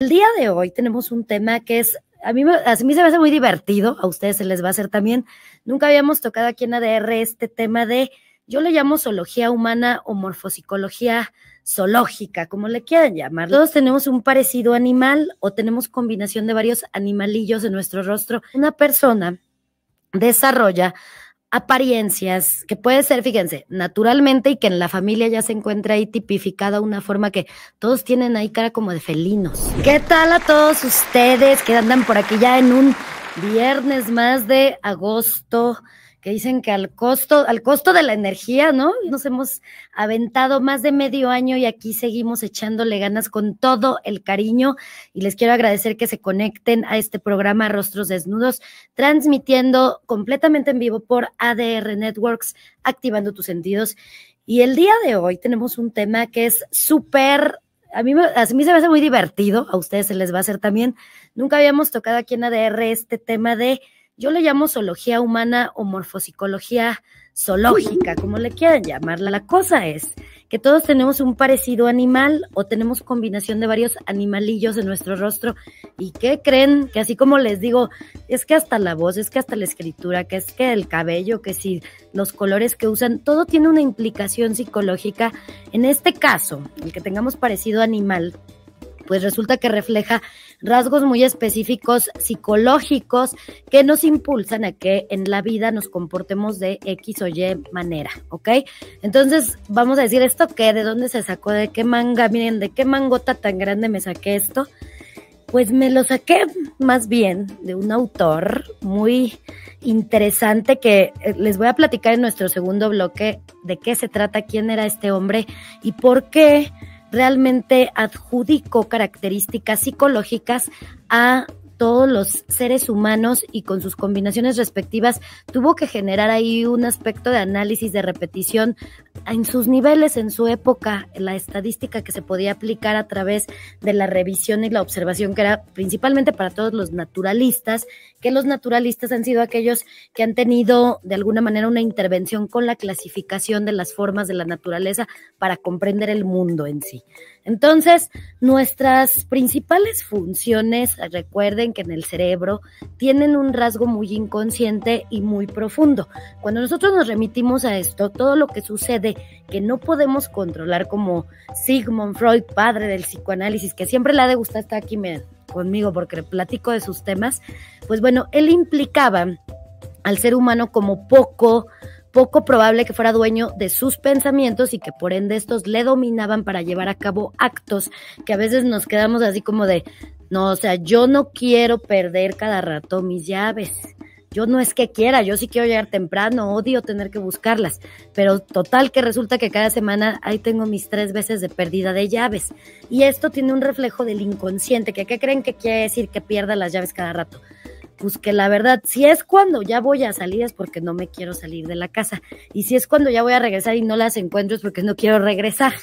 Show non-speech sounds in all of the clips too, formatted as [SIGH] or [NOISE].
El día de hoy tenemos un tema que es, a mí, a se me hace muy divertido, a ustedes se les va a hacer también. Nunca habíamos tocado aquí en ADR este tema de, yo le llamo zoología humana o morfopsicología zoológica, como le quieran llamar. Todos tenemos un parecido animal o tenemos combinación de varios animalillos en nuestro rostro. Una persona desarrolla apariencias, que puede ser, fíjense, naturalmente y que en la familia ya se encuentra ahí tipificada una forma que todos tienen ahí cara como de felinos. ¿Qué tal a todos ustedes que andan por aquí ya en un viernes más de agosto? dicen que al costo, al costo de la energía, ¿no? Nos hemos aventado más de medio año y aquí seguimos echándole ganas con todo el cariño y les quiero agradecer que se conecten a este programa Rostros Desnudos, transmitiendo completamente en vivo por ADR Networks, activando tus sentidos. Y el día de hoy tenemos un tema que es súper a mí, a mí, se me hace muy divertido, a ustedes se les va a hacer también. Nunca habíamos tocado aquí en ADR este tema de yo le llamo zoología humana o morfopsicología zoológica, como le quieran llamarla. La cosa es que todos tenemos un parecido animal o tenemos combinación de varios animalillos en nuestro rostro. ¿Y qué creen? Que así como les digo, es que hasta la voz, es que hasta la escritura, que es que el cabello, que si los colores que usan, todo tiene una implicación psicológica. En este caso, el que tengamos parecido animal, pues resulta que refleja rasgos muy específicos psicológicos que nos impulsan a que en la vida nos comportemos de X o Y manera, ¿ok? Entonces, vamos a decir esto que, ¿de dónde se sacó? ¿De qué manga? Miren, ¿de qué mangota tan grande me saqué esto? Pues me lo saqué más bien de un autor muy interesante que eh, les voy a platicar en nuestro segundo bloque de qué se trata, quién era este hombre y por qué realmente adjudicó características psicológicas a todos los seres humanos y con sus combinaciones respectivas tuvo que generar ahí un aspecto de análisis de repetición en sus niveles, en su época, la estadística que se podía aplicar a través de la revisión y la observación que era principalmente para todos los naturalistas que los naturalistas han sido aquellos que han tenido de alguna manera una intervención con la clasificación de las formas de la naturaleza para comprender el mundo en sí. Entonces, nuestras principales funciones, recuerden que en el cerebro tienen un rasgo muy inconsciente y muy profundo. Cuando nosotros nos remitimos a esto, todo lo que sucede que no podemos controlar, como Sigmund Freud, padre del psicoanálisis, que siempre le ha de gustar está aquí, me conmigo porque platico de sus temas, pues bueno, él implicaba al ser humano como poco, poco probable que fuera dueño de sus pensamientos y que por ende estos le dominaban para llevar a cabo actos que a veces nos quedamos así como de, no, o sea, yo no quiero perder cada rato mis llaves. Yo no es que quiera, yo sí quiero llegar temprano, odio tener que buscarlas, pero total que resulta que cada semana ahí tengo mis tres veces de pérdida de llaves. Y esto tiene un reflejo del inconsciente, que ¿qué creen que quiere decir que pierda las llaves cada rato? pues que la verdad, si es cuando ya voy a salir es porque no me quiero salir de la casa. Y si es cuando ya voy a regresar y no las encuentro es porque no quiero regresar.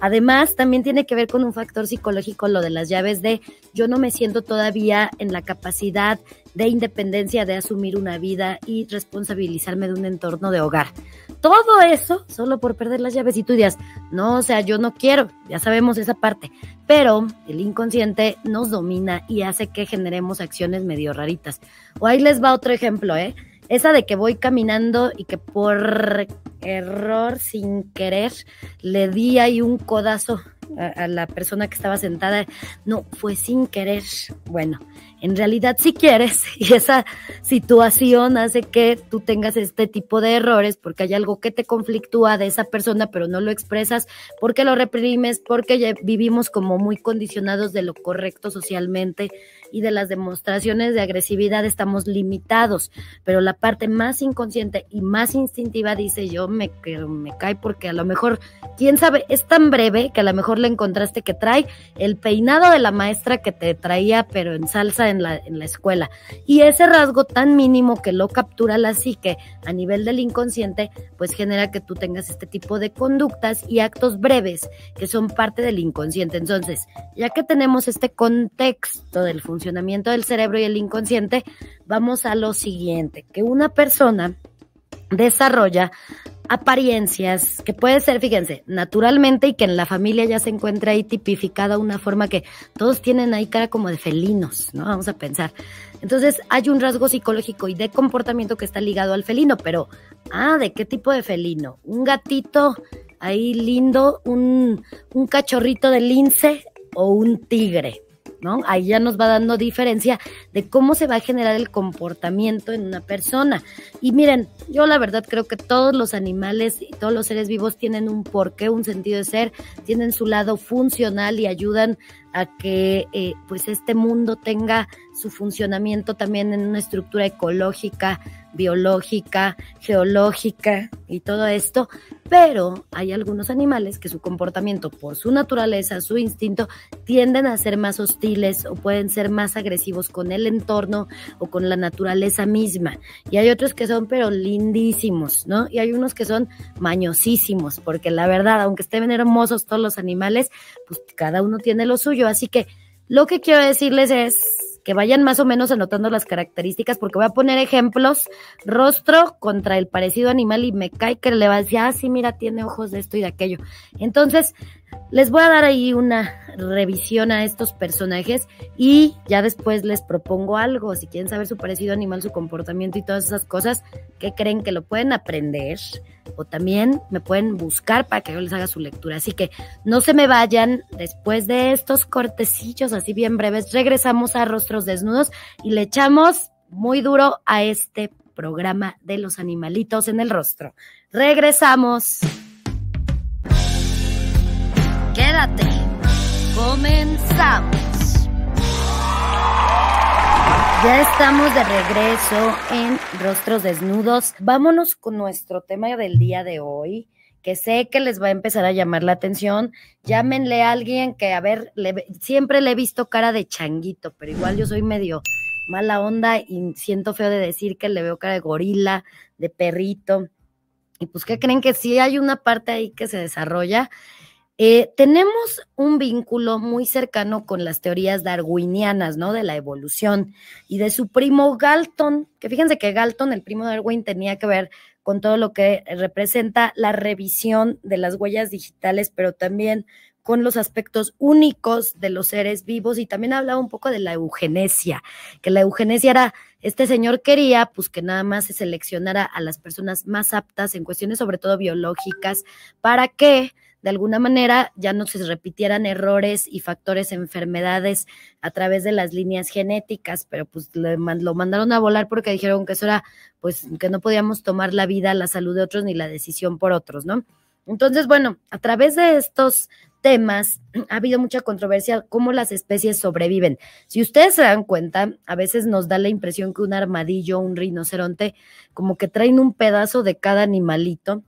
Además, también tiene que ver con un factor psicológico lo de las llaves de yo no me siento todavía en la capacidad de independencia de asumir una vida y responsabilizarme de un entorno de hogar todo eso solo por perder las llaves y tú no, o sea, yo no quiero, ya sabemos esa parte, pero el inconsciente nos domina y hace que generemos acciones medio raritas. O ahí les va otro ejemplo, ¿eh? Esa de que voy caminando y que por error, sin querer, le di ahí un codazo a la persona que estaba sentada. No, fue sin querer. Bueno, en realidad si quieres [LAUGHS] y esa situación hace que tú tengas este tipo de errores porque hay algo que te conflictúa de esa persona pero no lo expresas porque lo reprimes, porque ya vivimos como muy condicionados de lo correcto socialmente y de las demostraciones de agresividad estamos limitados, pero la parte más inconsciente y más instintiva dice yo me, me cae porque a lo mejor, quién sabe, es tan breve que a lo mejor le encontraste que trae el peinado de la maestra que te traía pero en salsa en la, escuela. Y ese rasgo tan mínimo que lo captura la psique a nivel del inconsciente, pues genera que tú tengas este tipo de conductas y actos breves que son parte del inconsciente. Entonces, ya que tenemos este contexto del funcionamiento del cerebro y el inconsciente, vamos a lo siguiente, que una persona desarrolla apariencias que puede ser, fíjense, naturalmente y que en la familia ya se encuentra ahí tipificada una forma que todos tienen ahí cara como de felinos, ¿no? Vamos a pensar. Entonces hay un rasgo psicológico y de comportamiento que está ligado al felino, pero, ah, ¿de qué tipo de felino? ¿Un gatito ahí lindo, un, un cachorrito de lince o un tigre? ¿no? Ahí ya nos va dando diferencia de cómo se va a generar el comportamiento en una persona. Y miren, yo la verdad creo que todos los animales y todos los seres vivos tienen un porqué, un sentido de ser, tienen su lado funcional y ayudan a que eh, pues este mundo tenga su funcionamiento también en una estructura ecológica biológica, geológica y todo esto, pero hay algunos animales que su comportamiento por su naturaleza, su instinto, tienden a ser más hostiles o pueden ser más agresivos con el entorno o con la naturaleza misma. Y hay otros que son pero lindísimos, ¿no? Y hay unos que son mañosísimos, porque la verdad, aunque estén hermosos todos los animales, pues cada uno tiene lo suyo. Así que lo que quiero decirles es que vayan más o menos anotando las características, porque voy a poner ejemplos, rostro contra el parecido animal y me cae que le va a decir, ah, sí, mira, tiene ojos de esto y de aquello. Entonces, les voy a dar ahí una revisión a estos personajes y ya después les propongo algo. Si quieren saber su parecido animal, su comportamiento y todas esas cosas, que creen que lo pueden aprender o también me pueden buscar para que yo les haga su lectura. Así que no se me vayan. Después de estos cortecillos así bien breves, regresamos a Rostros Desnudos y le echamos muy duro a este programa de los animalitos en el rostro. Regresamos. Quédate. Comenzamos. Ya estamos de regreso en Rostros Desnudos. Vámonos con nuestro tema del día de hoy, que sé que les va a empezar a llamar la atención. Llámenle a alguien que, a ver, le, siempre le he visto cara de changuito, pero igual yo soy medio mala onda y siento feo de decir que le veo cara de gorila, de perrito. Y pues, ¿qué creen que sí hay una parte ahí que se desarrolla? Eh, tenemos un vínculo muy cercano con las teorías darwinianas, ¿no? De la evolución y de su primo Galton, que fíjense que Galton, el primo Darwin, tenía que ver con todo lo que representa la revisión de las huellas digitales, pero también con los aspectos únicos de los seres vivos y también hablaba un poco de la eugenesia, que la eugenesia era, este señor quería pues que nada más se seleccionara a las personas más aptas en cuestiones sobre todo biológicas para que de alguna manera ya no se repitieran errores y factores enfermedades a través de las líneas genéticas, pero pues lo mandaron a volar porque dijeron que eso era, pues que no podíamos tomar la vida, la salud de otros ni la decisión por otros, ¿no? Entonces, bueno, a través de estos temas [CLEARS THROAT] ha habido mucha controversia cómo las especies sobreviven. Si ustedes se dan cuenta, a veces nos da la impresión que un armadillo, un rinoceronte, como que traen un pedazo de cada animalito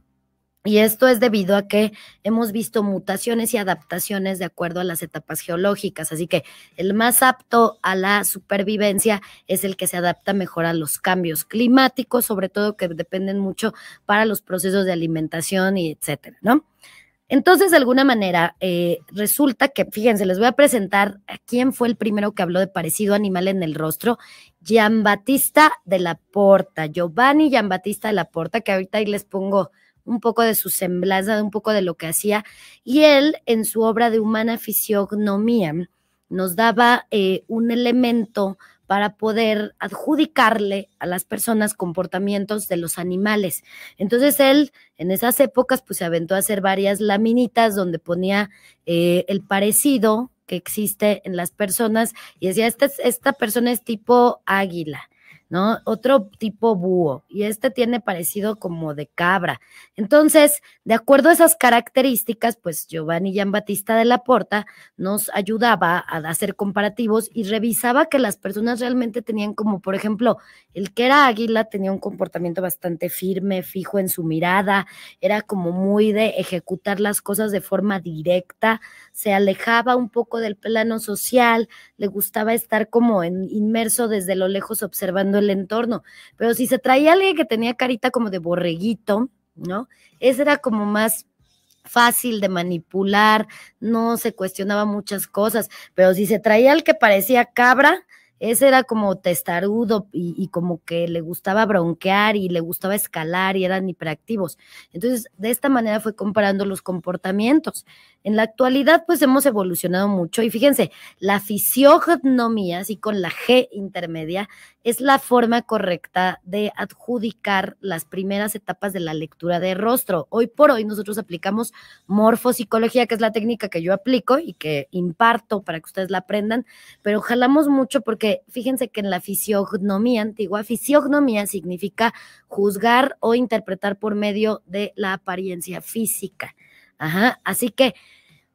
y esto es debido a que hemos visto mutaciones y adaptaciones de acuerdo a las etapas geológicas. Así que el más apto a la supervivencia es el que se adapta mejor a los cambios climáticos, sobre todo que dependen mucho para los procesos de alimentación y etcétera, ¿no? Entonces, de alguna manera, eh, resulta que, fíjense, les voy a presentar a quién fue el primero que habló de parecido animal en el rostro, Giambattista de la Porta, Giovanni Giambattista de la Porta, que ahorita ahí les pongo un poco de su semblanza, un poco de lo que hacía. Y él, en su obra de Humana Fisiognomía, nos daba eh, un elemento para poder adjudicarle a las personas comportamientos de los animales. Entonces él en esas épocas pues se aventó a hacer varias laminitas donde ponía eh, el parecido que existe en las personas y decía, esta, esta persona es tipo águila, ¿no? Otro tipo búho y este tiene parecido como de cabra. Entonces, de acuerdo a esas características, pues Giovanni Batista de la Porta nos ayudaba a hacer comparativos y revisaba que las personas realmente tenían como, por ejemplo, el que era águila tenía un comportamiento bastante firme, fijo en su mirada, era como muy de ejecutar las cosas de forma directa, se alejaba un poco del plano social, le gustaba estar como en, inmerso desde lo lejos observando el entorno. Pero si se traía alguien que tenía carita como de borreguito, ¿no? Ese era como más fácil de manipular, no se cuestionaba muchas cosas, pero si se traía al que parecía cabra, ese era como testarudo y, y, como que le gustaba bronquear y le gustaba escalar y eran hiperactivos. Entonces, de esta manera fue comparando los comportamientos. En la actualidad, pues hemos evolucionado mucho y fíjense, la fisiognomía, así con la G intermedia, es la forma correcta de adjudicar las primeras etapas de la lectura de rostro. Hoy por hoy nosotros aplicamos morfopsicología, que es la técnica que yo aplico y que imparto para que ustedes la aprendan, pero jalamos mucho porque fíjense que en la fisiognomía antigua, fisiognomía significa juzgar o interpretar por medio de la apariencia física. Ajá, así que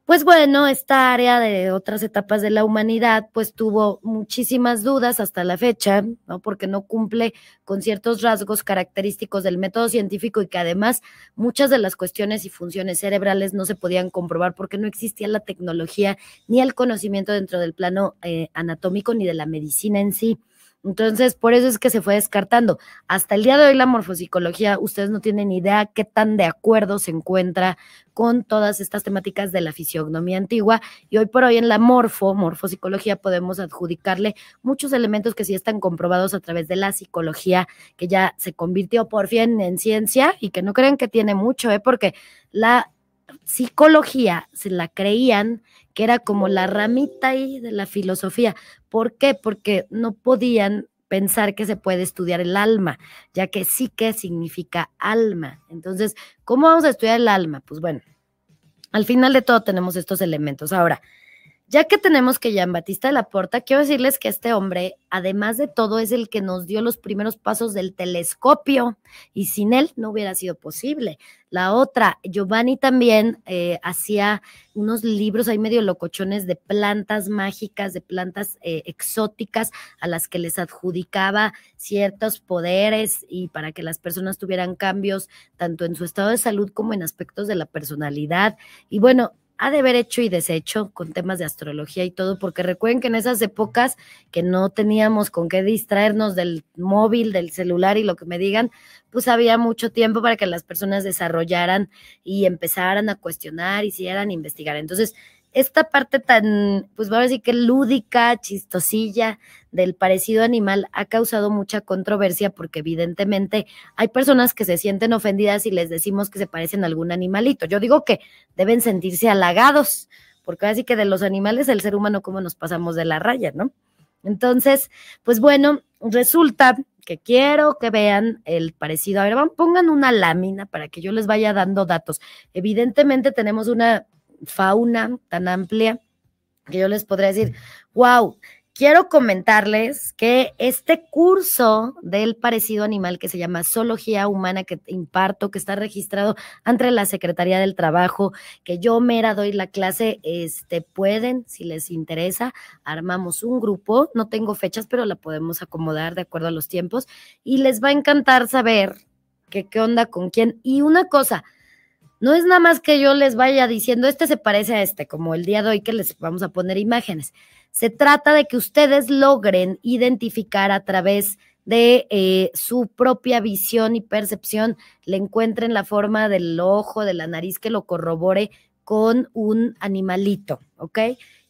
pues bueno, esta área de otras etapas de la humanidad, pues tuvo muchísimas dudas hasta la fecha, ¿no? Porque no cumple con ciertos rasgos característicos del método científico y que además muchas de las cuestiones y funciones cerebrales no se podían comprobar porque no existía la tecnología ni el conocimiento dentro del plano eh, anatómico ni de la medicina en sí. Entonces, por eso es que se fue descartando. Hasta el día de hoy la morfopsicología, ustedes no tienen idea qué tan de acuerdo se encuentra con todas estas temáticas de la fisiognomía antigua y hoy por hoy en la morfo, morfopsicología, podemos adjudicarle muchos elementos que sí están comprobados a través de la psicología, que ya se convirtió por fin en ciencia y que no crean que tiene mucho, ¿eh? porque la psicología se la creían que era como la ramita ahí de la filosofía. ¿Por qué? Porque no podían pensar que se puede estudiar el alma, ya que sí que significa alma. Entonces, ¿cómo vamos a estudiar el alma? Pues bueno, al final de todo tenemos estos elementos. Ahora, ya que tenemos que Jean Batista de la Porta, quiero decirles que este hombre, además de todo, es el que nos dio los primeros pasos del telescopio y sin él no hubiera sido posible. La otra, Giovanni también eh, hacía unos libros ahí medio locochones de plantas mágicas, de plantas eh, exóticas a las que les adjudicaba ciertos poderes y para que las personas tuvieran cambios tanto en su estado de salud como en aspectos de la personalidad. Y bueno, ha de haber hecho y deshecho con temas de astrología y todo, porque recuerden que en esas épocas que no teníamos con qué distraernos del móvil, del celular y lo que me digan, pues había mucho tiempo para que las personas desarrollaran y empezaran a cuestionar, y hicieran, investigar. Entonces, esta parte tan, pues vamos a decir que lúdica, chistosilla del parecido animal ha causado mucha controversia porque evidentemente hay personas que se sienten ofendidas y les decimos que se parecen a algún animalito. Yo digo que deben sentirse halagados, porque así que de los animales el ser humano como nos pasamos de la raya, ¿no? Entonces, pues bueno, resulta que quiero que vean el parecido. A ver, pongan una lámina para que yo les vaya dando datos. Evidentemente tenemos una fauna tan amplia que yo les podría decir, wow, quiero comentarles que este curso del parecido animal que se llama Zoología Humana que imparto, que está registrado entre la Secretaría del Trabajo, que yo mera doy la clase, este, pueden, si les interesa, armamos un grupo, no tengo fechas, pero la podemos acomodar de acuerdo a los tiempos y les va a encantar saber que, qué onda con quién. Y una cosa, no es nada más que yo les vaya diciendo, este se parece a este, como el día de hoy que les vamos a poner imágenes. Se trata de que ustedes logren identificar a través de eh, su propia visión y percepción, le encuentren la forma del ojo, de la nariz que lo corrobore con un animalito, ¿ok?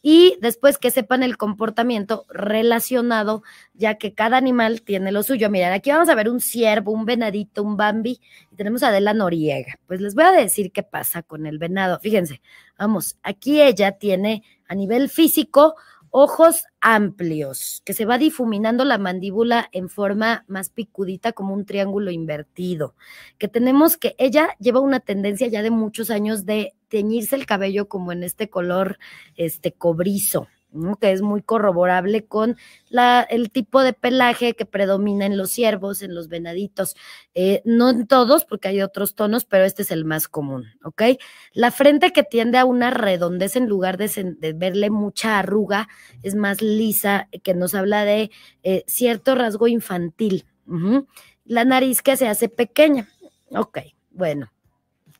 y después que sepan el comportamiento relacionado, ya que cada animal tiene lo suyo. Miren, aquí vamos a ver un ciervo, un venadito, un bambi, y tenemos a Adela Noriega. Pues les voy a decir qué pasa con el venado. Fíjense, vamos, aquí ella tiene a nivel físico ojos amplios, que se va difuminando la mandíbula en forma más picudita como un triángulo invertido, que tenemos que ella lleva una tendencia ya de muchos años de teñirse el cabello como en este color este cobrizo, que es muy corroborable con el tipo de pelaje que predomina en los ciervos, en los venaditos. Eh, no en todos, porque hay otros tonos, pero este es el más común, ¿ok? La frente que tiende a una redondez en lugar de, verle mucha arruga, es más lisa, que nos habla de eh, cierto rasgo infantil. La nariz que se hace pequeña, ok, bueno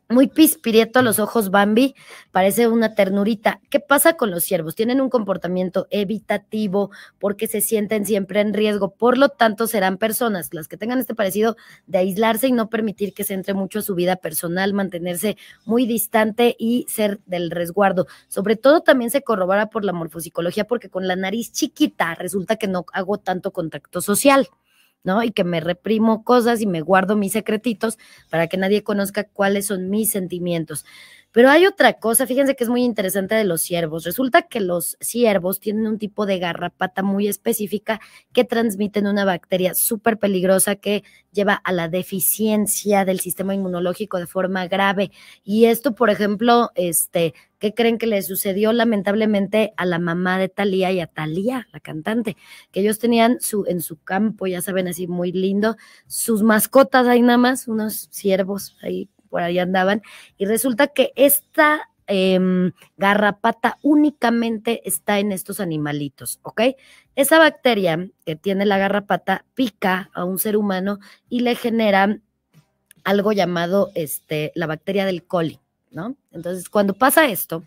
muy pispirieto a los ojos Bambi, parece una ternurita. ¿Qué pasa con los ciervos? Tienen un comportamiento evitativo porque se sienten siempre en riesgo. Por lo tanto, serán personas las que tengan este parecido de aislarse y no permitir que se entre mucho a su vida personal, mantenerse muy distante y ser del resguardo. Sobre todo también se corrobora por la morfopsicología porque con la nariz chiquita resulta que no hago tanto contacto social. ¿no? Y que me reprimo cosas y me guardo mis secretitos para que nadie conozca cuáles son mis sentimientos. Pero hay otra cosa, fíjense que es muy interesante de los ciervos. Resulta que los ciervos tienen un tipo de garrapata muy específica que transmiten una bacteria súper peligrosa que lleva a la deficiencia del sistema inmunológico de forma grave. Y esto, por ejemplo, este, ¿qué creen que le sucedió lamentablemente a la mamá de Talía y a Talía, la cantante? Que ellos tenían su, en su campo, ya saben, así muy lindo, sus mascotas ahí nada más, unos ciervos ahí por ahí andaban, y resulta que esta em, garrapata únicamente está en estos animalitos, ¿ok? Esa bacteria que tiene la garrapata pica a un ser humano y le genera algo llamado este, la bacteria del coli, ¿no? Entonces, cuando pasa esto,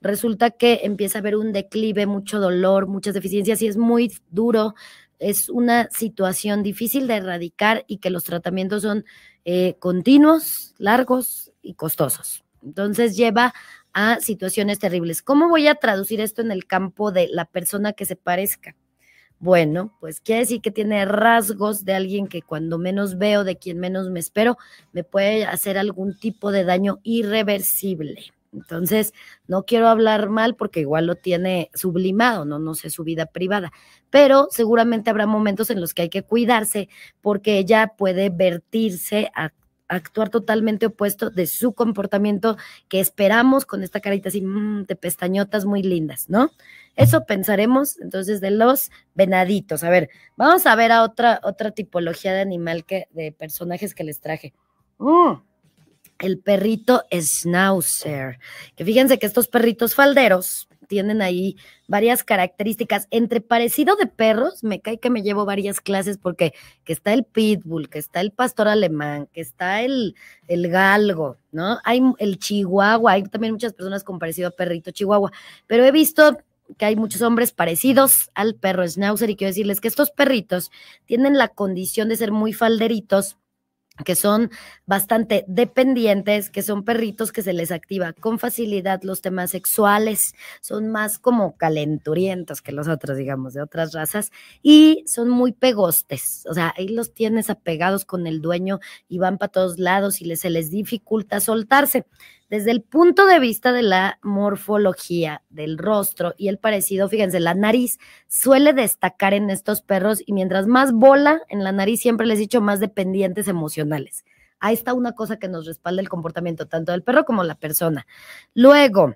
resulta que empieza a haber un declive, mucho dolor, muchas deficiencias y es muy duro es una situación difícil de erradicar y que los tratamientos son eh, continuos, largos y costosos. Entonces lleva a situaciones terribles. ¿Cómo voy a traducir esto en el campo de la persona que se parezca? Bueno, pues quiere decir que tiene rasgos de alguien que cuando menos veo, de quien menos me espero, me puede hacer algún tipo de daño irreversible. Entonces, no quiero hablar mal porque igual lo tiene sublimado, no, no sé su vida privada, pero seguramente habrá momentos en los que hay que cuidarse porque ella puede vertirse a actuar totalmente opuesto de su comportamiento que esperamos con esta carita así mm, de pestañotas muy lindas, ¿no? Eso pensaremos entonces de los venaditos. A ver, vamos a ver a otra, otra tipología de animal que, de personajes que les traje. Mm el perrito Schnauzer. Que fíjense que estos perritos falderos tienen ahí varias características. Entre parecido de perros, me cae que me llevo varias clases porque que está el pitbull, que está el pastor alemán, que está el, el galgo, ¿no? Hay el chihuahua, hay también muchas personas con parecido a perrito chihuahua, pero he visto que hay muchos hombres parecidos al perro Schnauzer y quiero decirles que estos perritos tienen la condición de ser muy falderitos que son bastante dependientes, que son perritos que se les activa con facilidad los temas sexuales, son más como calenturientos que los otros, digamos, de otras razas, y son muy pegostes, o sea, ahí los tienes apegados con el dueño y van para todos lados y se les dificulta soltarse desde el punto de vista de la morfología del rostro y el parecido, fíjense, la nariz suele destacar en estos perros y mientras más bola en la nariz, siempre les he dicho más dependientes emocionales. Ahí está una cosa que nos respalda el comportamiento tanto del perro como la persona. Luego,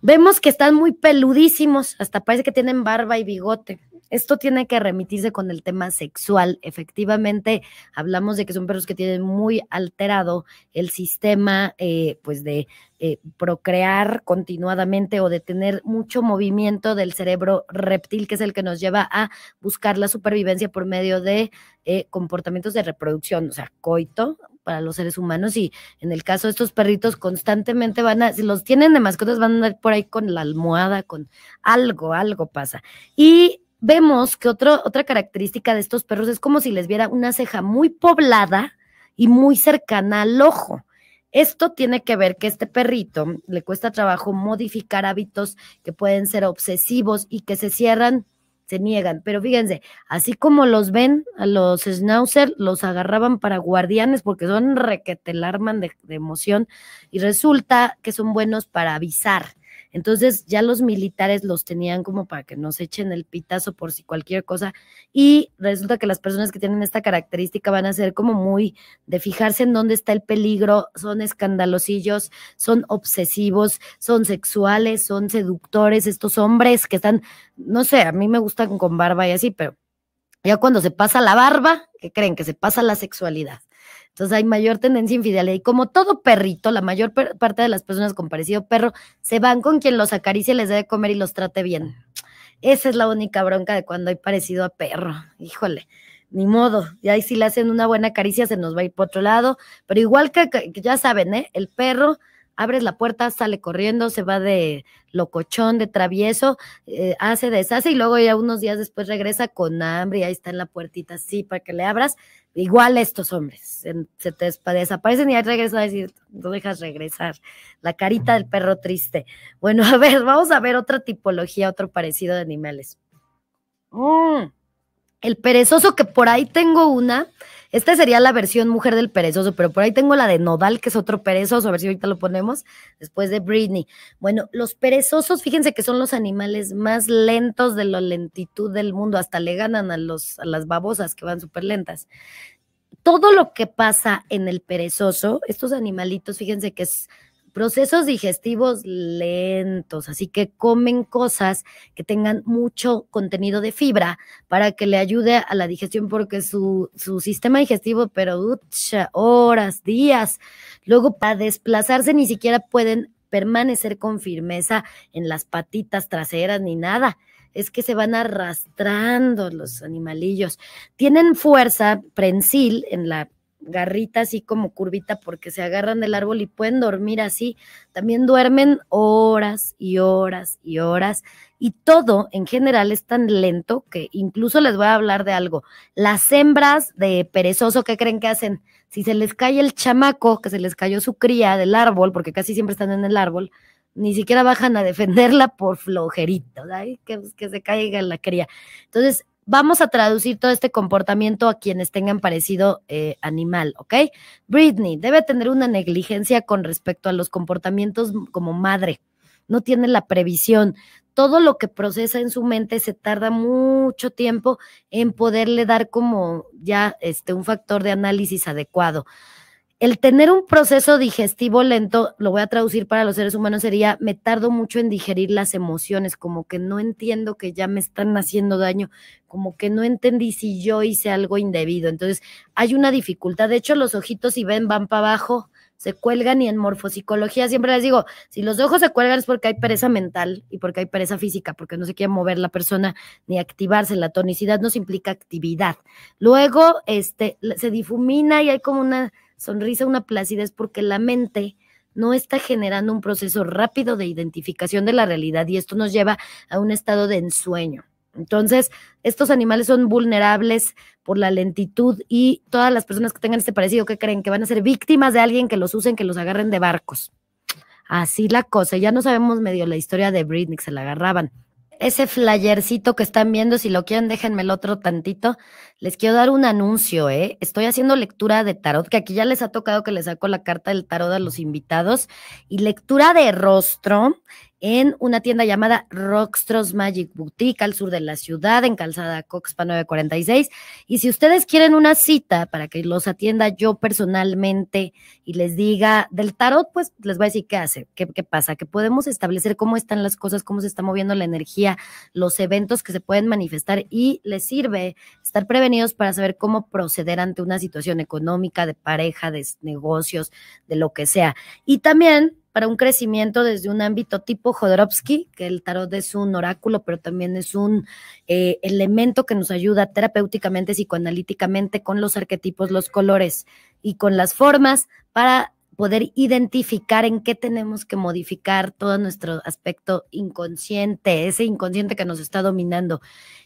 vemos que están muy peludísimos, hasta parece que tienen barba y bigote. Esto tiene que remitirse con el tema sexual. Efectivamente, hablamos de que son perros que tienen muy alterado el sistema, eh, pues de eh, procrear continuadamente o de tener mucho movimiento del cerebro reptil, que es el que nos lleva a buscar la supervivencia por medio de eh, comportamientos de reproducción, o sea, coito para los seres humanos y en el caso de estos perritos constantemente van a, si los tienen de mascotas, van a andar por ahí con la almohada, con algo, algo pasa. Y vemos que otra otra característica de estos perros es como si les viera una ceja muy poblada y muy cercana al ojo. Esto tiene que ver que este perrito le cuesta trabajo modificar hábitos que pueden ser obsesivos y que se cierran, se niegan. Pero fíjense, así como los ven a los schnauzer, los agarraban para guardianes porque son requetelarman de emoción y resulta que son buenos para avisar entonces ya los militares los tenían como para que nos echen el pitazo por si cualquier cosa. Y resulta que las personas que tienen esta característica van a ser como muy de fijarse en dónde está el peligro, son escandalosillos, son obsesivos, son sexuales, son seductores, estos hombres que están, no sé, a mí me gustan con barba y así, pero ya cuando se pasa la barba, ¿qué creen? Que se pasa la sexualidad. Entonces hay mayor tendencia a infidelidad. Y como todo perrito, la mayor parte de las personas con parecido perro se van con quien los acaricie, les dé de comer y los trate bien. Esa es la única bronca de cuando hay parecido a perro. Híjole, ni modo. Y ahí si le hacen una buena caricia se nos va a ir por otro lado. Pero igual que, que ya saben, ¿eh? el perro abres la puerta, sale corriendo, se va de locochón, de travieso, eh, hace, deshace y luego ya unos días después regresa con hambre y ahí está en la puertita sí, para que le abras. Igual estos hombres, se te desaparecen y ahí regresa, a decir, no dejas regresar, la carita del perro triste. Bueno, [LAUGHS] a ver, vamos a ver otra tipología, otro parecido de animales. Mm. El perezoso, que por ahí tengo una, esta sería la versión mujer del perezoso, pero por ahí tengo la de Nodal, que es otro perezoso, a ver si ahorita lo ponemos, después de Britney. Bueno, los perezosos, fíjense que son los animales más lentos de la lentitud del mundo, hasta le ganan a, los, a las babosas que van súper lentas. Todo lo que pasa en el perezoso, estos animalitos, fíjense que es procesos digestivos lentos, así que comen cosas que tengan mucho contenido de fibra para que le ayude a la digestión porque su, su sistema digestivo, pero ucha, horas, días, luego para desplazarse ni siquiera pueden permanecer con firmeza en las patitas traseras ni nada es que se van arrastrando los animalillos. Tienen fuerza prensil en la garrita así como curvita porque se agarran del árbol y pueden dormir así. También duermen horas y horas y horas y todo en general es tan lento que incluso les voy a hablar de algo. Las hembras de perezoso, ¿qué creen que hacen? Si se les cae el chamaco, que se les cayó su cría del árbol, porque casi siempre están en el árbol, ni siquiera bajan a defenderla por flojerito, que se caiga la cría. Entonces, Vamos a traducir todo este comportamiento a quienes tengan parecido eh, animal, ¿ok? Britney debe tener una negligencia con respecto a los comportamientos como madre. No tiene la previsión. Todo lo que procesa en su mente se tarda mucho tiempo en poderle dar como ya este, un factor de análisis adecuado el tener un proceso digestivo lento, lo voy a traducir para los seres humanos, sería me tardo mucho en digerir las emociones, como que no entiendo que ya me están haciendo daño, como que no entendí si yo hice algo indebido. Entonces, hay una dificultad. De hecho, los ojitos, si ven, van para abajo, se cuelgan y en morfopsicología siempre les digo, si los ojos se cuelgan es porque hay pereza mental y porque hay pereza física, porque no se quiere mover la persona ni activarse, la tonicidad nos implica actividad. Luego, este, se difumina y hay como una sonrisa, una placidez, porque la mente no está generando un proceso rápido de identificación de la realidad y esto nos lleva a un estado de ensueño. Entonces, estos animales son vulnerables por la lentitud y todas las personas que tengan este parecido que creen que van a ser víctimas de alguien que los usen, que los agarren de barcos. Así la cosa. Ya no sabemos medio la historia de Britney, que se la agarraban. Ese flyercito que están viendo, si lo quieren, déjenme el otro tantito. Les quiero dar un anuncio, ¿eh? Estoy haciendo lectura de tarot, que aquí ya les ha tocado que les saco la carta del tarot a los invitados, y lectura de rostro en una tienda llamada Rockstros Magic Boutique al sur de la ciudad, en Calzada Coxpa 946. Y si ustedes quieren una cita para que los atienda yo personalmente y les diga del tarot, pues les voy a decir qué hace, qué, qué pasa, que podemos establecer cómo están las cosas, cómo se está moviendo la energía, los eventos que se pueden manifestar y les sirve estar prevenidos para saber cómo proceder ante una situación económica, de pareja, de negocios, de lo que sea. Y también para un crecimiento desde un ámbito tipo Jodorowsky, que el tarot es un oráculo, pero también es un eh, elemento que nos ayuda terapéuticamente, psicoanalíticamente, con los arquetipos, los colores y con las formas para poder identificar en qué tenemos que modificar todo nuestro aspecto inconsciente, ese inconsciente que nos está dominando.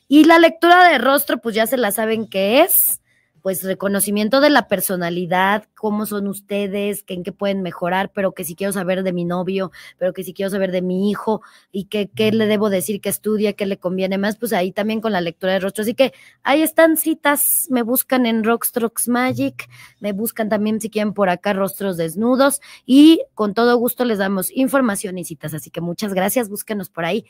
Y la lectura de rostro, pues ya se la saben qué es pues reconocimiento de la personalidad, cómo son ustedes, que en qué pueden mejorar, pero que si quiero saber de mi novio, pero que si quiero saber de mi hijo y que, qué le debo decir que estudia, qué le conviene más, pues ahí también con la lectura de rostro. Así que ahí están citas, me buscan en Rockstrox Magic, me buscan también si quieren por acá rostros desnudos y con todo gusto les damos información y citas. Así que muchas gracias, búsquenos por ahí.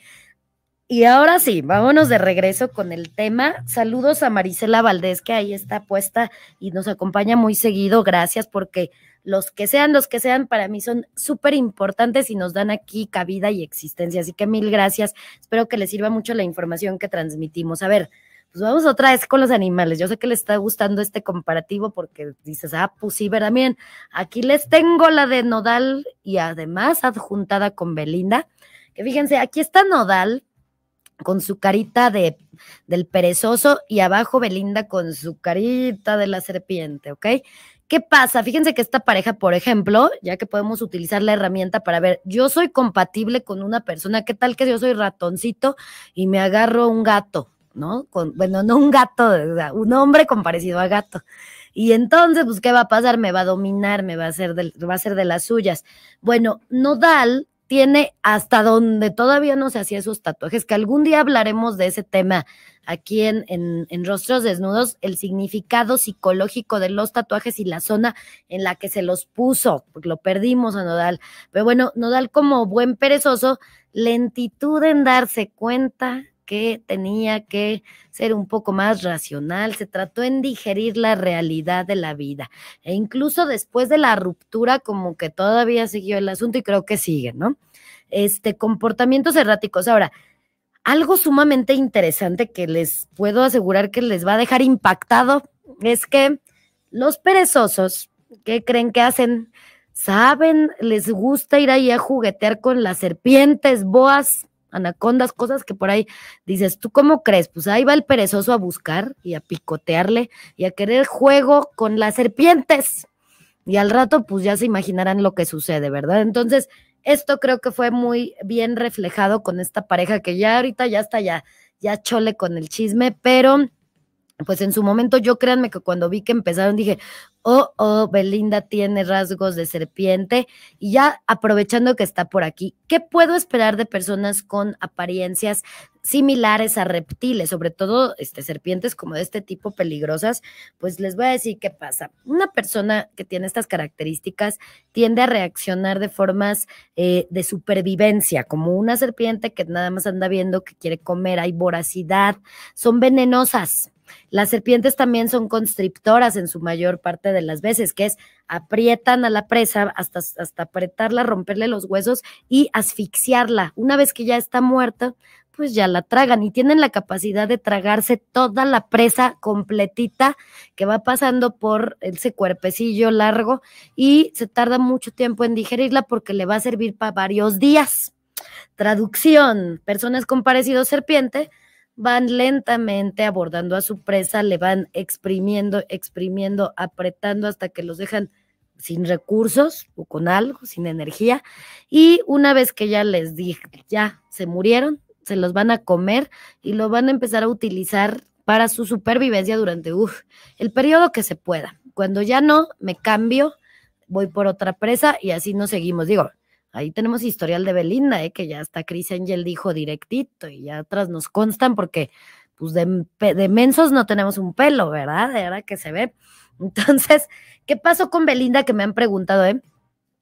Y ahora sí, vámonos de regreso con el tema. Saludos a Marisela Valdés, que ahí está puesta y nos acompaña muy seguido. Gracias porque los que sean, los que sean, para mí son súper importantes y nos dan aquí cabida y existencia. Así que mil gracias. Espero que les sirva mucho la información que transmitimos. A ver, pues vamos otra vez con los animales. Yo sé que les está gustando este comparativo porque dices, ah, pues sí, ¿verdad? bien. aquí les tengo la de Nodal y además adjuntada con Belinda. Que fíjense, aquí está Nodal con su carita de, del perezoso y abajo Belinda con su carita de la serpiente, ¿ok? ¿Qué pasa? Fíjense que esta pareja, por ejemplo, ya que podemos utilizar la herramienta para ver, yo soy compatible con una persona, ¿qué tal que yo soy ratoncito y me agarro un gato, ¿no? bueno, no un gato, un hombre comparecido a gato. Y entonces, pues, ¿qué va a pasar? Me va a dominar, me va a va a hacer de las suyas. Bueno, Nodal tiene hasta donde todavía no se hacía sus tatuajes, que algún día hablaremos de ese tema aquí en, en, en, Rostros Desnudos, el significado psicológico de los tatuajes y la zona en la que se los puso, porque lo perdimos a Nodal. Pero bueno, Nodal como buen perezoso, lentitud en darse cuenta que tenía que ser un poco más racional, se trató en digerir la realidad de la vida. E incluso después de la ruptura, como que todavía siguió el asunto y creo que sigue, ¿no? Este, comportamientos erráticos. Ahora, algo sumamente interesante que les puedo asegurar que les va a dejar impactado es que los perezosos, que creen que hacen? Saben, les gusta ir ahí a juguetear con las serpientes, boas, anacondas, cosas que por ahí dices, ¿tú cómo crees? Pues ahí va el perezoso a buscar y a picotearle y a querer juego con las serpientes. Y al rato, pues ya se imaginarán lo que sucede, ¿verdad? Entonces, esto creo que fue muy bien reflejado con esta pareja que ya ahorita ya está ya, ya chole con el chisme, pero pues en su momento yo créanme que cuando vi que empezaron dije, oh, oh, Belinda tiene rasgos de serpiente y ya aprovechando que está por aquí, ¿qué puedo esperar de personas con apariencias similares a reptiles, sobre todo este, serpientes como de este tipo peligrosas? Pues les voy a decir qué pasa. Una persona que tiene estas características tiende a reaccionar de formas eh, de supervivencia, como una serpiente que nada más anda viendo que quiere comer, hay voracidad, son venenosas las serpientes también son constrictoras en su mayor parte de las veces, que es aprietan a la presa hasta, hasta apretarla, romperle los huesos y asfixiarla. Una vez que ya está muerta, pues ya la tragan y tienen la capacidad de tragarse toda la presa completita que va pasando por ese cuerpecillo largo y se tarda mucho tiempo en digerirla porque le va a servir para varios días. Traducción, personas con parecido serpiente van lentamente abordando a su presa, le van exprimiendo, exprimiendo, apretando hasta que los dejan sin recursos o con algo, sin energía. Y una vez que ya les dije, ya se murieron, se los van a comer y lo van a empezar a utilizar para su supervivencia durante el periodo que se pueda. Cuando ya no, me cambio, voy por otra presa y así nos seguimos. Digo, Ahí tenemos historial de Belinda, ¿eh? que ya hasta Chris Angel dijo directito y ya atrás nos constan porque pues de, mensos no tenemos un pelo, ¿verdad? De verdad que se ve. [LAUGHS] Entonces, ¿qué pasó con Belinda? Que me han preguntado, ¿eh?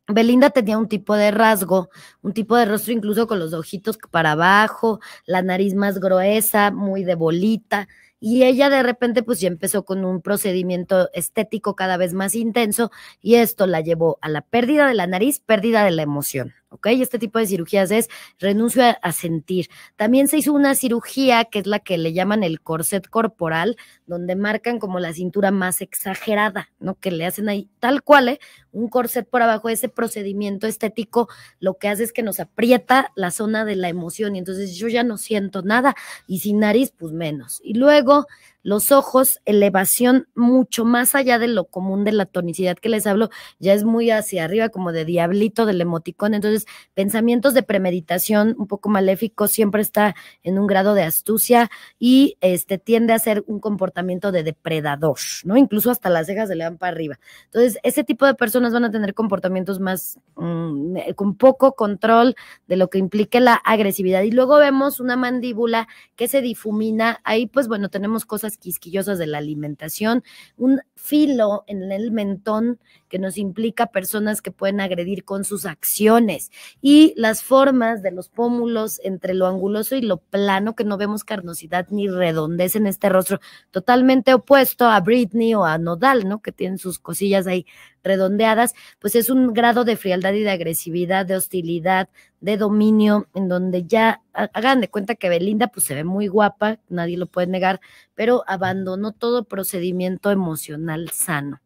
Belinda tenía un tipo de rasgo, un tipo de rostro incluso con los ojitos para abajo, la nariz más gruesa, muy de bolita y ella de repente pues ya empezó con un procedimiento estético cada vez más intenso y esto la llevó a la pérdida de la nariz, pérdida de la emoción. ¿ok? Este tipo de cirugías es renuncio a, sentir. También se hizo una cirugía que es la que le llaman el corset corporal, donde marcan como la cintura más exagerada, ¿no? Que le hacen ahí tal cual, ¿eh? Un corset por abajo, ese procedimiento estético lo que hace es que nos aprieta la zona de la emoción y entonces yo ya no siento nada y sin nariz pues menos. Y luego los ojos, elevación mucho más allá de lo común de la tonicidad que les hablo, ya es muy hacia arriba, como de diablito, del emoticón. Entonces, pensamientos de premeditación un poco maléfico siempre está en un grado de astucia y este tiende a ser un comportamiento de depredador, ¿no? Incluso hasta las cejas se le van para arriba. Entonces, ese tipo de personas van a tener comportamientos más mm, eh, con poco control de lo que implique la agresividad. Y luego vemos una mandíbula que se difumina. Ahí, pues bueno, tenemos cosas quisquillosas de la alimentación, un filo en el mentón que nos implica personas que pueden agredir con sus acciones y las formas de los pómulos entre lo anguloso y lo plano que no vemos carnosidad ni redondez en este rostro, totalmente opuesto a Britney o a Nodal, ¿no? Que tienen sus cosillas ahí redondeadas, pues es un grado de frialdad y de agresividad, de hostilidad, de dominio, en donde ya hagan de cuenta que Belinda pues se ve muy guapa, nadie lo puede negar, pero abandonó todo procedimiento emocional sano.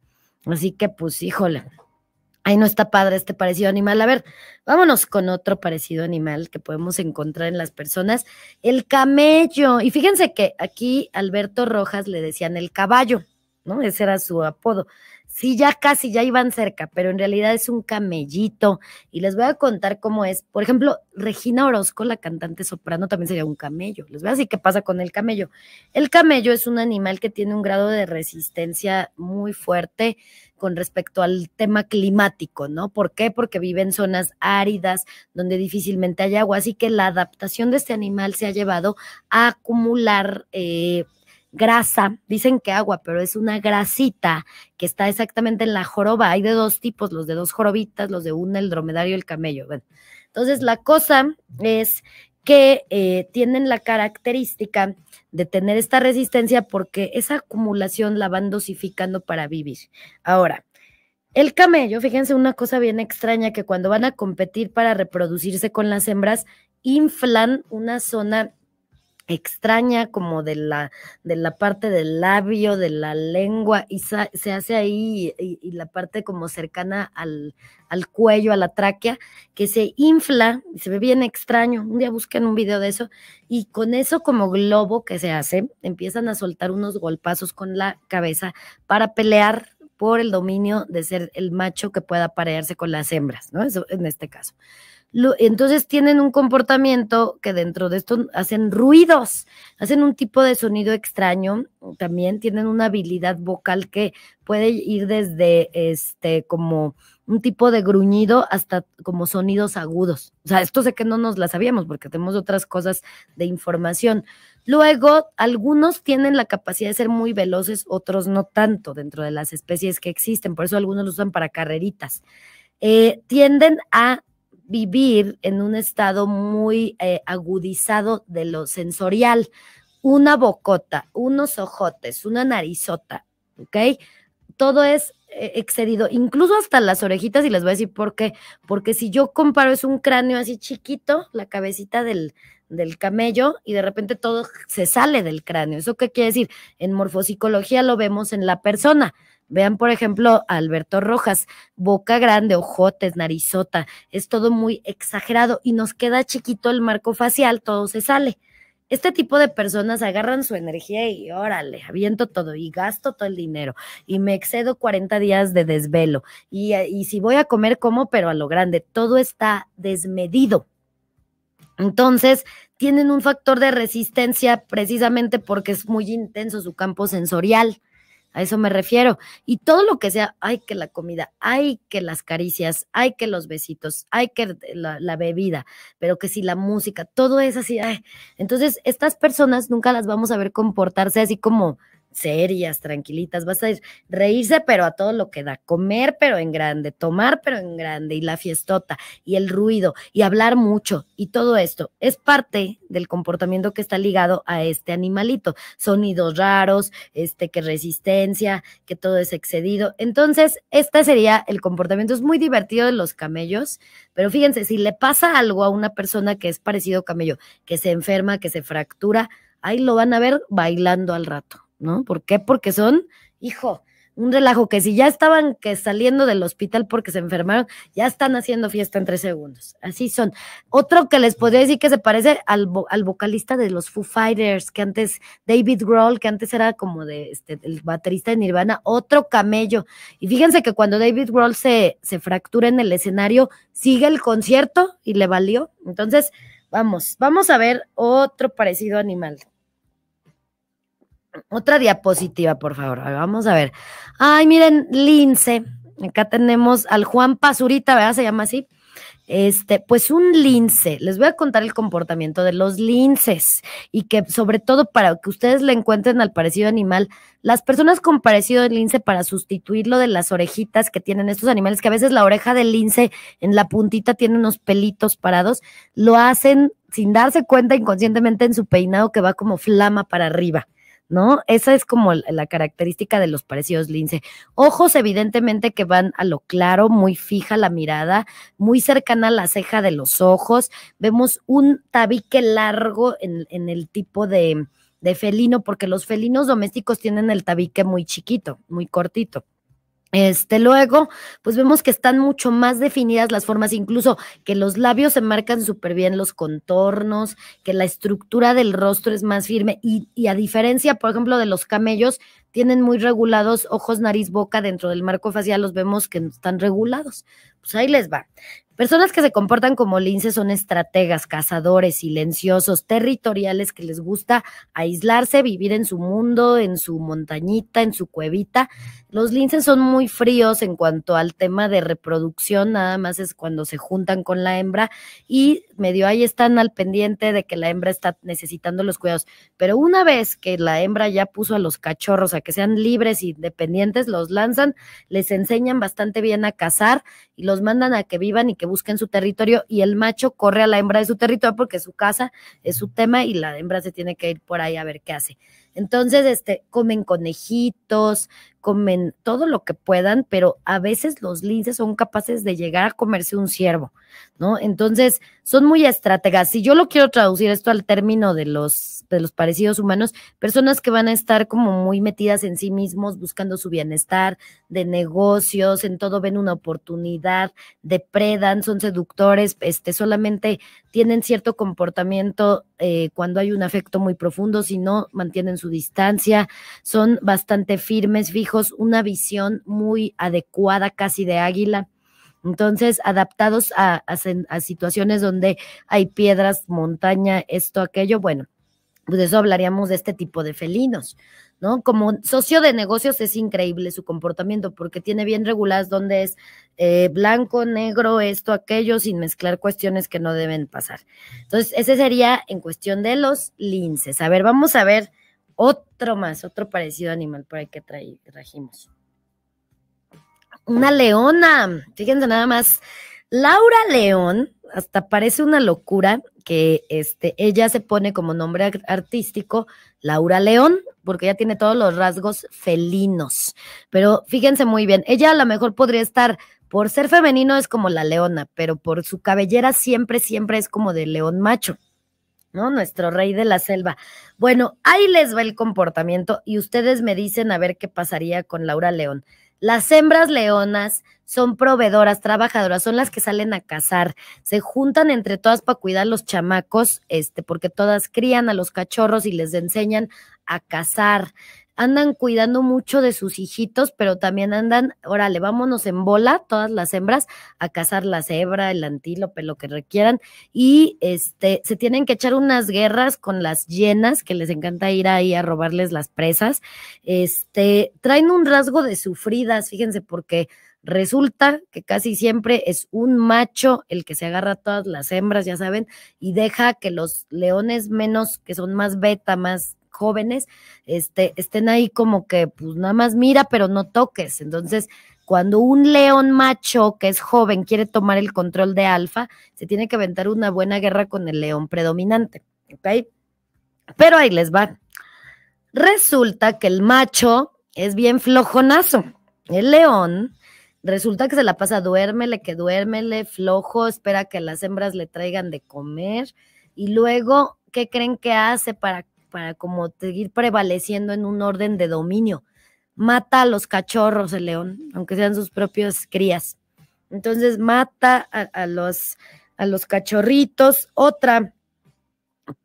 Así que, pues, híjole, ahí no está padre este parecido animal. A ver, vámonos con otro parecido animal que podemos encontrar en las personas, el camello. Y fíjense que aquí Alberto Rojas le decían el caballo, ¿no? Ese era su apodo. Sí, ya casi, ya iban cerca, pero en realidad es un camellito. Y les voy a contar cómo es. Por ejemplo, Regina Orozco, la cantante soprano, también sería un camello. Les voy a decir qué pasa con el camello. El camello es un animal que tiene un grado de resistencia muy fuerte con respecto al tema climático, ¿no? ¿Por qué? Porque vive en zonas áridas donde difícilmente hay agua. Así que la adaptación de este animal se ha llevado a acumular... Eh, grasa, dicen que agua, pero es una grasita que está exactamente en la joroba. Hay de dos tipos, los de dos jorobitas, los de una, el dromedario y el camello. entonces la cosa es que eh, tienen la característica de tener esta resistencia porque esa acumulación la van dosificando para vivir. Ahora, el camello, fíjense una cosa bien extraña, que cuando van a competir para reproducirse con las hembras, inflan una zona extraña como de la, de la parte del labio, de la lengua, y se hace ahí y, la parte como cercana al, al, cuello, a la tráquea, que se infla, y se ve bien extraño. Un día busquen un video de eso, y con eso como globo que se hace, empiezan a soltar unos golpazos con la cabeza para pelear por el dominio de ser el macho que pueda parearse con las hembras, ¿no? Eso en este caso entonces tienen un comportamiento que dentro de esto hacen ruidos, hacen un tipo de sonido extraño, también tienen una habilidad vocal que puede ir desde este como un tipo de gruñido hasta como sonidos agudos. O sea, esto sé que no nos la sabíamos porque tenemos otras cosas de información. Luego, algunos tienen la capacidad de ser muy veloces, otros no tanto dentro de las especies que existen, por eso algunos lo usan para carreritas. Eh, tienden a vivir en un estado muy eh, agudizado de lo sensorial. Una bocota, unos ojotes, una narizota, ¿ok? Todo es eh, excedido, incluso hasta las orejitas, y les voy a decir por qué, porque si yo comparo es un cráneo así chiquito, la cabecita del, del camello y de repente todo se sale del cráneo. ¿Eso qué quiere decir? En morfopsicología lo vemos en la persona, Vean, por ejemplo, Alberto Rojas, boca grande, ojotes, narizota, es todo muy exagerado y nos queda chiquito el marco facial, todo se sale. Este tipo de personas agarran su energía y órale, aviento todo y gasto todo el dinero y me excedo 40 días de desvelo y, y si voy a comer, como, pero a lo grande, todo está desmedido. Entonces, tienen un factor de resistencia precisamente porque es muy intenso su campo sensorial a eso me refiero. Y todo lo que sea, hay que la comida, hay que las caricias, hay que los besitos, hay que eh, la, bebida, pero que si la música, todo es así. Entonces, estas personas nunca las vamos a ver comportarse así como serias, tranquilitas, vas a ir reírse, pero a todo lo que da, comer, pero en grande, tomar, pero en grande, y la fiestota, y el ruido, y hablar mucho, y todo esto es parte del comportamiento que está ligado a este animalito, sonidos raros, este, que resistencia, que todo es excedido. Entonces, este sería el comportamiento, es muy divertido de los camellos, pero fíjense, si le pasa algo a una persona que es parecido a camello, que se enferma, que se fractura, ahí lo van a ver bailando al rato. ¿no? ¿Por qué? Porque son, hijo, un relajo que si ya estaban que saliendo del hospital porque se enfermaron, ya están haciendo fiesta en tres segundos. Así son. Otro que les podría decir que se parece al, al vocalista de los Foo Fighters, que antes, David Grohl, que antes era como de este, el baterista de Nirvana, otro camello. Y fíjense que cuando David Grohl se, se fractura en el escenario, sigue el concierto y le valió. Entonces, vamos, vamos a ver otro parecido animal. Otra diapositiva, por favor. Vamos a ver. Ay, miren, lince. Acá tenemos al Juan Pazurita, ¿verdad? Se llama así. Este, pues un lince. Les voy a contar el comportamiento de los linces y que sobre todo para que ustedes le encuentren al parecido animal, las personas con parecido lince para sustituirlo de las orejitas que tienen estos animales, que a veces la oreja del lince en la puntita tiene unos pelitos parados, lo hacen sin darse cuenta inconscientemente en su peinado que va como flama para arriba. ¿no? Esa es como la característica de los parecidos lince. Ojos, evidentemente, que van a lo claro, muy fija la mirada, muy cercana a la ceja de los ojos. Vemos un tabique largo en, el tipo de felino, porque los felinos domésticos tienen el tabique muy chiquito, muy cortito. Este, luego, pues vemos que están mucho más definidas las formas, incluso que los labios se marcan súper bien, los contornos, que la estructura del rostro es más firme y, y, a diferencia, por ejemplo, de los camellos, tienen muy regulados ojos, nariz, boca dentro del marco facial, los vemos que están regulados. Pues ahí les va. Personas que se comportan como linces son estrategas, cazadores, silenciosos, territoriales, que les gusta aislarse, vivir en su mundo, en su montañita, en su cuevita. Los linces son muy fríos en cuanto al tema de reproducción, nada más es cuando se juntan con la hembra y medio ahí están al pendiente de que la hembra está necesitando los cuidados. Pero una vez que la hembra ya puso a los cachorros a que sean libres y independientes, los lanzan, les enseñan bastante bien a cazar y los mandan a que vivan y que busquen su territorio y el macho corre a la hembra de su territorio porque su casa es su tema y la hembra se tiene que ir por ahí a ver qué hace. Entonces, este, comen conejitos, comen todo lo que puedan, pero a veces los linces son capaces de llegar a comerse un ciervo, ¿no? Entonces, son muy estrategas. Si yo lo quiero traducir esto al término de los, de los parecidos humanos, personas que van a estar como muy metidas en sí mismos, buscando su bienestar, de negocios, en todo ven una oportunidad, depredan, son seductores, este, solamente tienen cierto comportamiento eh, cuando hay un afecto muy profundo, si no, mantienen su distancia, son bastante firmes, fijos, una visión muy adecuada casi de águila. Entonces, adaptados a, a, a situaciones donde hay piedras, montaña, esto, aquello, bueno, pues de eso hablaríamos de este tipo de felinos. Como socio de negocios es increíble su comportamiento porque tiene bien reguladas donde es eh, blanco, negro, esto, aquello, sin mezclar cuestiones que no deben pasar. Entonces, ese sería en cuestión de los linces. A ver, vamos a ver otro más, otro parecido animal por ahí que traigamos trajimos. Una leona, fíjense nada más. Laura León, hasta parece una locura, que este, ella se pone como nombre artístico Laura León, porque ella tiene todos los rasgos felinos. Pero fíjense muy bien, ella a lo mejor podría estar, por ser femenino es como la leona, pero por su cabellera siempre, siempre es como de león macho. ¿no? Nuestro rey de la selva. Bueno, ahí les va el comportamiento y ustedes me dicen a ver qué pasaría con Laura León. Las hembras leonas son proveedoras, trabajadoras, son las que salen a cazar, se juntan entre todas para cuidar los chamacos, este, porque todas crían a los cachorros y les enseñan a cazar andan cuidando mucho de sus hijitos, pero también andan, órale, vámonos en bola, todas las hembras, a cazar la cebra, el antílope, lo que requieran, y este, se tienen que echar unas guerras con las llenas, que les encanta ir ahí a robarles las presas, este, traen un rasgo de sufridas, fíjense, porque resulta que casi siempre es un macho el que se agarra a todas las hembras, ya saben, y deja que los leones menos, que son más beta, más jóvenes este, estén ahí como que, pues nada más mira, pero no toques. Entonces, cuando un león macho que es joven quiere tomar el control de alfa, se tiene que aventar una buena guerra con el león predominante. ¿Ok? Pero ahí les va. Resulta que el macho es bien flojonazo. El león resulta que se la pasa duérmele, que duérmele, flojo, espera que las hembras le traigan de comer. Y luego, ¿qué creen que hace para para como seguir prevaleciendo en un orden de dominio. Mata a los cachorros el león, aunque sean sus propias crías. Entonces mata a, los, a los cachorritos. Otra,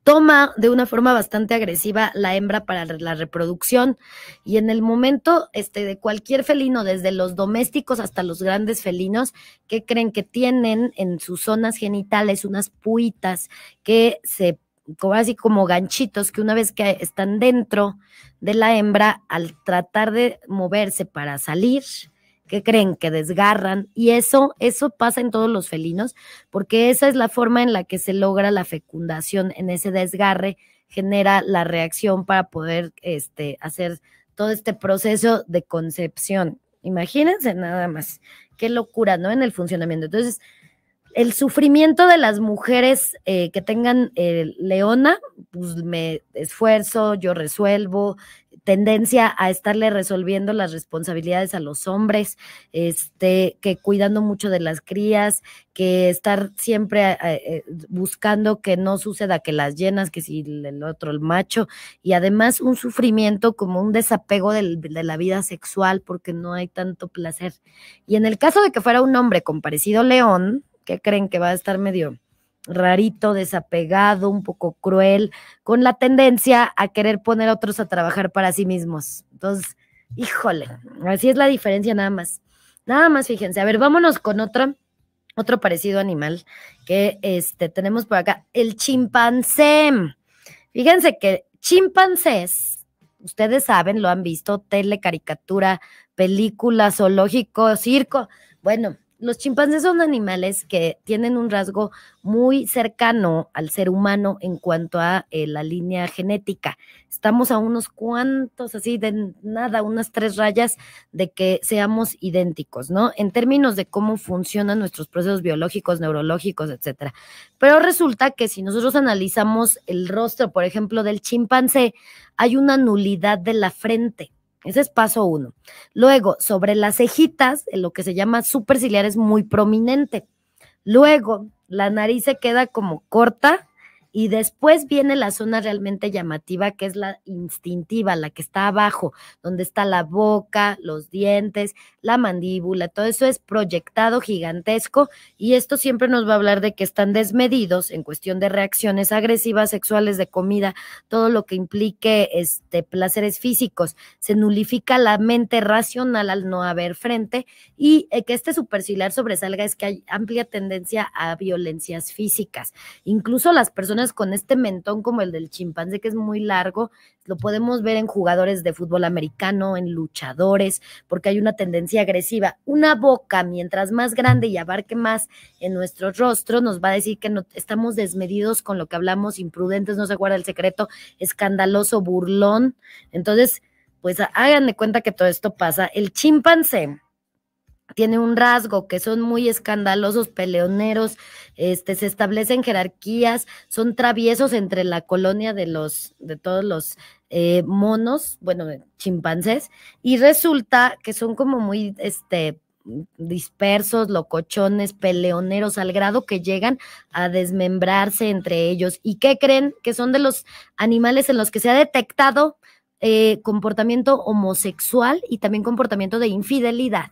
toma de una forma bastante agresiva la hembra para la reproducción y en el momento este de cualquier felino desde los domésticos hasta los grandes felinos que creen que tienen en sus zonas genitales unas puitas que se como así como ganchitos que una vez que están dentro de la hembra, al tratar de moverse para salir, que creen que desgarran y eso eso pasa en todos los felinos porque esa es la forma en la que se logra la fecundación en ese desgarre genera la reacción para poder este hacer todo este proceso de concepción imagínense nada más qué locura no en el funcionamiento entonces el sufrimiento de las mujeres eh, que tengan eh, leona, pues me esfuerzo, yo resuelvo, tendencia a estarle resolviendo las responsabilidades a los hombres, este, que cuidando mucho de las crías, que estar siempre eh, buscando que no suceda que las llenas, que si el otro el macho, y además un sufrimiento como un desapego de la vida sexual porque no hay tanto placer. Y en el caso de que fuera un hombre con parecido león, ¿qué creen que va a estar medio rarito, desapegado, un poco cruel, con la tendencia a querer poner a otros a trabajar para sí mismos. Entonces, híjole, así es la diferencia nada más. Nada más, fíjense. A ver, vámonos con otro, otro parecido animal que este, tenemos por acá, el chimpancé. Fíjense que chimpancés, ustedes saben, lo han visto, tele, caricatura, película, zoológico, circo. Bueno, los chimpancés son animales que tienen un rasgo muy cercano al ser humano en cuanto a eh, la línea genética. Estamos a unos cuantos, así de nada, unas tres rayas de que seamos idénticos, ¿no? En términos de cómo funcionan nuestros procesos biológicos, neurológicos, etcétera. Pero resulta que si nosotros analizamos el rostro, por ejemplo, del chimpancé, hay una nulidad de la frente. Ese es paso uno. Luego, sobre las cejitas, lo que se llama superciliar es muy prominente. Luego, la nariz se queda como corta, y después viene la zona realmente llamativa, que es la instintiva, la que está abajo, donde está la boca, los dientes, la mandíbula, todo eso es proyectado gigantesco y esto siempre nos va a hablar de que están desmedidos en cuestión de reacciones agresivas, sexuales, de comida, todo lo que implique este, placeres físicos. Se nulifica la mente racional al no haber frente y eh, que este superciliar sobresalga es que hay amplia tendencia a violencias físicas. Incluso las personas con este mentón como el del chimpancé, que es muy largo, lo podemos ver en jugadores de fútbol americano, en luchadores, porque hay una tendencia agresiva. Una boca, mientras más grande y abarque más en nuestro rostro, nos va a decir que no, estamos desmedidos con lo que hablamos, imprudentes, no se guarda el secreto, escandaloso, burlón. Entonces, pues háganme cuenta que todo esto pasa. El chimpancé tiene un rasgo, que son muy escandalosos, peleoneros, este, se establecen jerarquías, son traviesos entre la colonia de los, de todos los eh, monos, bueno, chimpancés, y resulta que son como muy, este, dispersos, locochones, peleoneros, al grado que llegan a desmembrarse entre ellos. ¿Y qué creen? Que son de los animales en los que se ha detectado eh, comportamiento homosexual y también comportamiento de infidelidad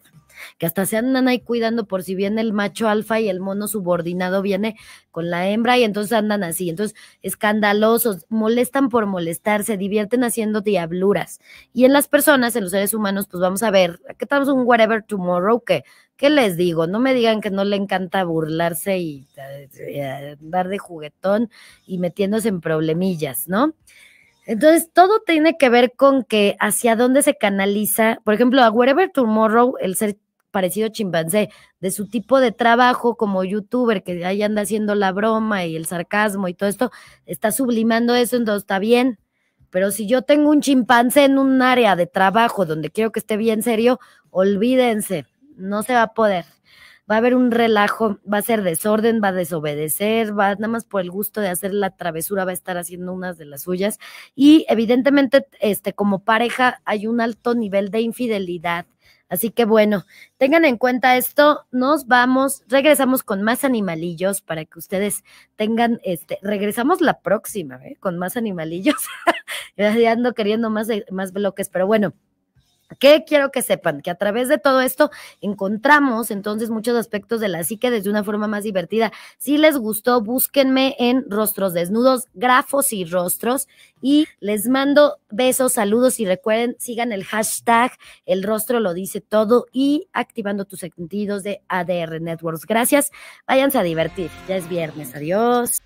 que hasta se andan ahí cuidando por si viene el macho alfa y el mono subordinado viene con la hembra y entonces andan así. Entonces, escandalosos, molestan por molestar, se divierten haciendo diabluras. Y en las personas, en los seres humanos, pues vamos a ver, qué tal un whatever tomorrow que, ¿qué les digo? No me digan que no le encanta burlarse y, eh, dar de juguetón y metiéndose en problemillas, ¿no? Entonces, todo tiene que ver con que hacia dónde se canaliza, por ejemplo, a whatever Tomorrow, el ser parecido chimpancé, de su tipo de trabajo como youtuber, que ahí anda haciendo la broma y el sarcasmo y todo esto, está sublimando eso, entonces está bien. Pero si yo tengo un chimpancé en un área de trabajo donde quiero que esté bien serio, olvídense, no se va a poder. Va a haber un relajo, va a ser desorden, va a desobedecer, va nada más por el gusto de hacer la travesura, va a estar haciendo unas de las suyas. Y evidentemente, este, como pareja, hay un alto nivel de infidelidad Así que bueno, tengan en cuenta esto, nos vamos, regresamos con más animalillos para que ustedes tengan, este, regresamos la próxima, ¿eh? con más animalillos, [LAUGHS] ya ando queriendo más, más bloques, pero bueno. ¿Qué quiero que sepan? Que a través de todo esto encontramos entonces muchos aspectos de la psique desde una forma más divertida. Si les gustó, búsquenme en Rostros Desnudos, Grafos y Rostros. Y les mando besos, saludos y recuerden, sigan el hashtag El Rostro lo dice todo y activando tus sentidos de ADR Networks. Gracias, váyanse a divertir. Ya es viernes, adiós.